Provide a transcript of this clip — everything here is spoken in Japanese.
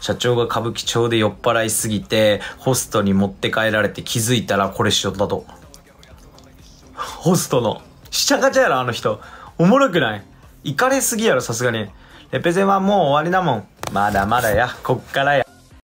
社長が歌舞伎町で酔っ払いすぎて、ホストに持って帰られて気づいたらこれしよったと。ホストの。しちゃかちゃやろ、あの人。おもろくない行かれすぎやろ、さすがに。レペゼンはもう終わりだもん。まだまだや。こっからや。